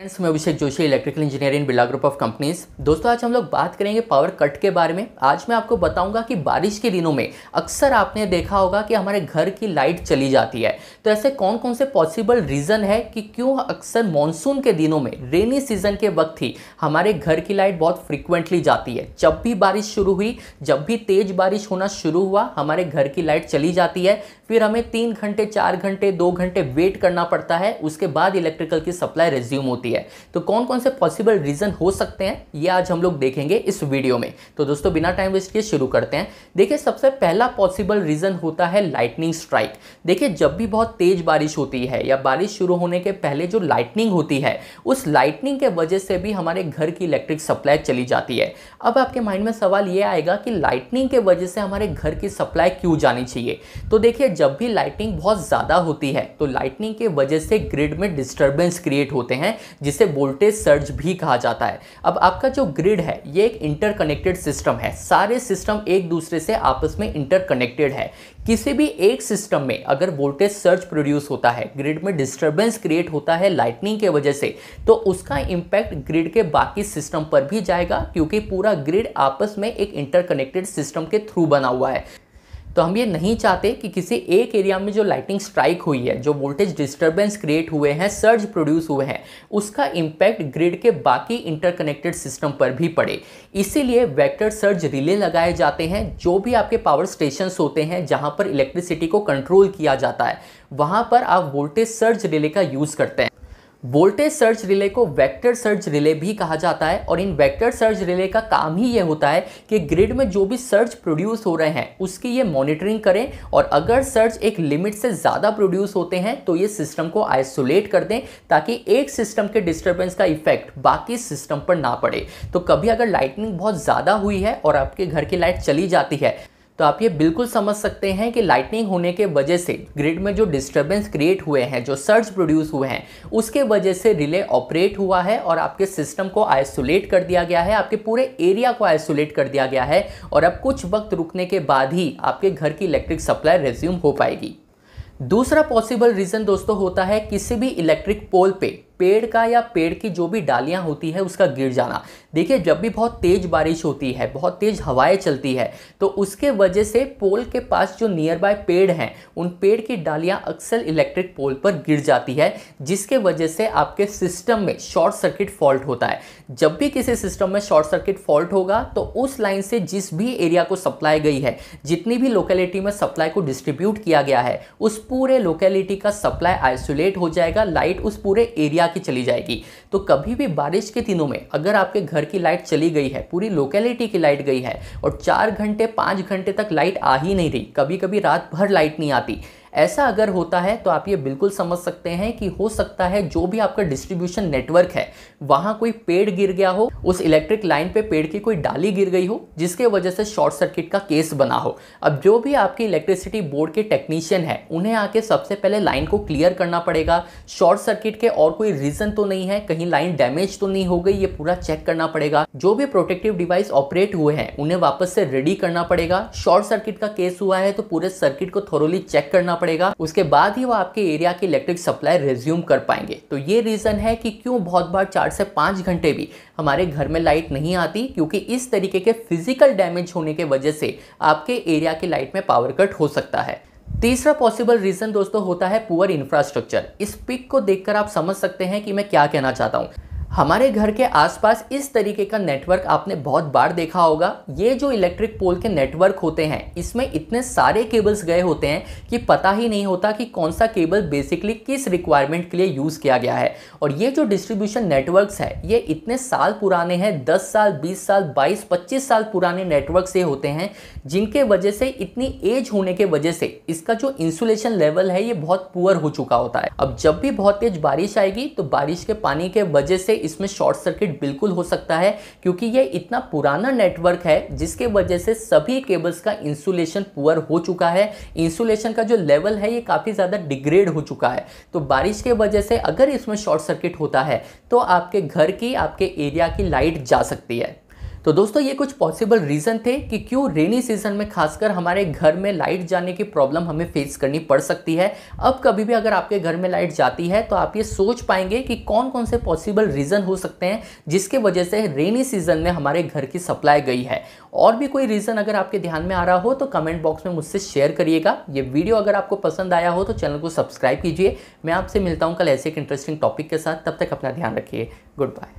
friends मैं Abhishek Joshi electrical engineering बिला group of companies दोस्तों आज हम लोग बात करेंगे पावर कट के बारे में आज मैं आपको बताऊंगा कि बारिश के दिनों में अक्सर आपने देखा होगा कि हमारे घर की लाइट चली जाती है तो ऐसे कौन कौन से पॉसिबल रीज़न है कि क्यों अक्सर मानसून के दिनों में रेनी सीजन के वक्त ही हमारे घर की लाइट बहुत फ्रिक्वेंटली जाती है जब भी बारिश शुरू हुई जब भी तेज बारिश होना शुरू हुआ हमारे घर की लाइट चली जाती है फिर हमें तीन घंटे चार घंटे दो घंटे वेट करना पड़ता है उसके बाद इलेक्ट्रिकल की सप्लाई रिज्यूम होती है तो कौन कौन से पॉसिबल रीज़न हो सकते हैं ये आज हम लोग देखेंगे इस वीडियो में तो दोस्तों बिना टाइम वेस्ट किए शुरू करते हैं देखिए सबसे पहला पॉसिबल रीज़न होता है लाइटनिंग स्ट्राइक देखिए जब भी बहुत तेज़ बारिश होती है या बारिश शुरू होने के पहले जो लाइटनिंग होती है उस लाइटनिंग के वजह से भी हमारे घर की इलेक्ट्रिक सप्लाई चली जाती है अब आपके माइंड में सवाल ये आएगा कि लाइटनिंग के वजह से हमारे घर की सप्लाई क्यों जानी चाहिए तो देखिए जब भी लाइटिंग बहुत ज़्यादा होती है तो लाइटनिंग के वजह से ग्रिड में डिस्टर्बेंस क्रिएट होते हैं जिसे वोल्टेज सर्ज भी कहा जाता है अब आपका जो ग्रिड है ये एक इंटरकनेक्टेड सिस्टम है सारे सिस्टम एक दूसरे से आपस में इंटरकनेक्टेड है किसी भी एक सिस्टम में अगर वोल्टेज सर्ज प्रोड्यूस होता है ग्रिड में डिस्टर्बेंस क्रिएट होता है लाइटनिंग के वजह से तो उसका इम्पैक्ट ग्रिड के बाकी सिस्टम पर भी जाएगा क्योंकि पूरा ग्रिड आपस में एक इंटरकनेक्टेड सिस्टम के थ्रू बना हुआ है तो हम ये नहीं चाहते कि किसी एक एरिया में जो लाइटिंग स्ट्राइक हुई है जो वोल्टेज डिस्टर्बेंस क्रिएट हुए हैं सर्ज प्रोड्यूस हुए हैं उसका इम्पैक्ट ग्रिड के बाकी इंटरकनेक्टेड सिस्टम पर भी पड़े इसीलिए वेक्टर सर्ज रिले लगाए जाते हैं जो भी आपके पावर स्टेशन होते हैं जहाँ पर इलेक्ट्रिसिटी को कंट्रोल किया जाता है वहाँ पर आप वोल्टेज सर्ज रिले का यूज़ करते हैं वोल्टेज सर्च रिले को वेक्टर सर्च रिले भी कहा जाता है और इन वेक्टर सर्च रिले का काम ही ये होता है कि ग्रिड में जो भी सर्च प्रोड्यूस हो रहे हैं उसकी ये मॉनिटरिंग करें और अगर सर्च एक लिमिट से ज़्यादा प्रोड्यूस होते हैं तो ये सिस्टम को आइसोलेट कर दें ताकि एक सिस्टम के डिस्टर्बेंस का इफेक्ट बाकी सिस्टम पर ना पड़े तो कभी अगर लाइटनिंग बहुत ज़्यादा हुई है और आपके घर की लाइट चली जाती है तो आप ये बिल्कुल समझ सकते हैं कि लाइटनिंग होने के वजह से ग्रिड में जो डिस्टर्बेंस क्रिएट हुए हैं जो सर्ज प्रोड्यूस हुए हैं उसके वजह से रिले ऑपरेट हुआ है और आपके सिस्टम को आइसोलेट कर दिया गया है आपके पूरे एरिया को आइसोलेट कर दिया गया है और अब कुछ वक्त रुकने के बाद ही आपके घर की इलेक्ट्रिक सप्लाई रेज्यूम हो पाएगी दूसरा पॉसिबल रीज़न दोस्तों होता है किसी भी इलेक्ट्रिक पोल पे पेड़ का या पेड़ की जो भी डालियाँ होती है उसका गिर जाना देखिए जब भी बहुत तेज़ बारिश होती है बहुत तेज़ हवाएं चलती है तो उसके वजह से पोल के पास जो नियर बाय पेड़ हैं उन पेड़ की डालियाँ अक्सर इलेक्ट्रिक पोल पर गिर जाती है जिसके वजह से आपके सिस्टम में शॉर्ट सर्किट फॉल्ट होता है जब भी किसी सिस्टम में शॉर्ट सर्किट फॉल्ट होगा तो उस लाइन से जिस भी एरिया को सप्लाई गई है जितनी भी लोकेलिटी में सप्लाई को डिस्ट्रीब्यूट किया गया है उस पूरे लोकेलिटी का सप्लाई आइसोलेट हो जाएगा लाइट उस पूरे एरिया के चली जाएगी तो कभी भी बारिश के दिनों में अगर आपके घर की लाइट चली गई है पूरी लोकेलिटी की लाइट गई है और चार घंटे पाँच घंटे तक लाइट आ ही नहीं रही कभी कभी रात भर लाइट नहीं आती ऐसा अगर होता है तो आप ये बिल्कुल समझ सकते हैं कि हो सकता है जो भी आपका डिस्ट्रीब्यूशन नेटवर्क है वहाँ कोई पेड़ गिर गया हो उस इलेक्ट्रिक लाइन पे पेड़ की कोई डाली गिर गई हो जिसके वजह से शॉर्ट सर्किट का केस बना हो अब जो भी आपके इलेक्ट्रिसिटी बोर्ड के टेक्नीशियन है उन्हें आके सबसे पहले लाइन को क्लियर करना पड़ेगा शॉर्ट सर्किट के और कोई रीज़न तो नहीं है कहीं लाइन डैमेज तो नहीं हो गई ये पूरा चेक करना पड़ेगा जो भी प्रोटेक्टिव डिवाइस ऑपरेट हुए हैं उन्हें वापस से रेडी करना पड़ेगा शॉर्ट सर्किट का केस हुआ है तो पूरे सर्किट को थोरोली चेक करना करना पड़ेगा उसके बाद ही वो आपके एरिया की इलेक्ट्रिक सप्लाई रिज्यूम कर पाएंगे तो ये रीज़न है कि क्यों बहुत बार चार से पांच घंटे भी हमारे घर में लाइट नहीं आती क्योंकि इस तरीके के फिजिकल डैमेज होने के वजह से आपके एरिया की लाइट में पावर कट हो सकता है तीसरा पॉसिबल रीज़न दोस्तों होता है पुअर इंफ्रास्ट्रक्चर इस पिक को देखकर आप समझ सकते हैं कि मैं क्या कहना चाहता हूँ हमारे घर के आसपास इस तरीके का नेटवर्क आपने बहुत बार देखा होगा ये जो इलेक्ट्रिक पोल के नेटवर्क होते हैं इसमें इतने सारे केबल्स गए होते हैं कि पता ही नहीं होता कि कौन सा केबल बेसिकली किस रिक्वायरमेंट के लिए यूज़ किया गया है और ये जो डिस्ट्रीब्यूशन नेटवर्क्स है ये इतने साल पुराने हैं दस साल बीस साल बाईस पच्चीस साल पुराने नेटवर्क से होते हैं जिनके वजह से इतनी एज होने के वजह से इसका जो इंसुलेशन लेवल है ये बहुत पुअर हो चुका होता है अब जब भी बहुत तेज बारिश आएगी तो बारिश के पानी के वजह से इसमें शॉर्ट सर्किट बिल्कुल हो सकता है क्योंकि ये इतना पुराना नेटवर्क है जिसके वजह से सभी केबल्स का इंसुलेशन पुअर हो चुका है इंसुलेशन का जो लेवल है ये काफ़ी ज़्यादा डिग्रेड हो चुका है तो बारिश के वजह से अगर इसमें शॉर्ट सर्किट होता है तो आपके घर की आपके एरिया की लाइट जा सकती है तो दोस्तों ये कुछ पॉसिबल रीज़न थे कि क्यों रेनी सीजन में खासकर हमारे घर में लाइट जाने की प्रॉब्लम हमें फेस करनी पड़ सकती है अब कभी भी अगर आपके घर में लाइट जाती है तो आप ये सोच पाएंगे कि कौन कौन से पॉसिबल रीज़न हो सकते हैं जिसके वजह से रेनी सीजन में हमारे घर की सप्लाई गई है और भी कोई रीज़न अगर आपके ध्यान में आ रहा हो तो कमेंट बॉक्स में मुझसे शेयर करिएगा ये वीडियो अगर आपको पसंद आया हो तो चैनल को सब्सक्राइब कीजिए मैं आपसे मिलता हूँ कल ऐसे एक इंटरेस्टिंग टॉपिक के साथ तब तक अपना ध्यान रखिए गुड बाय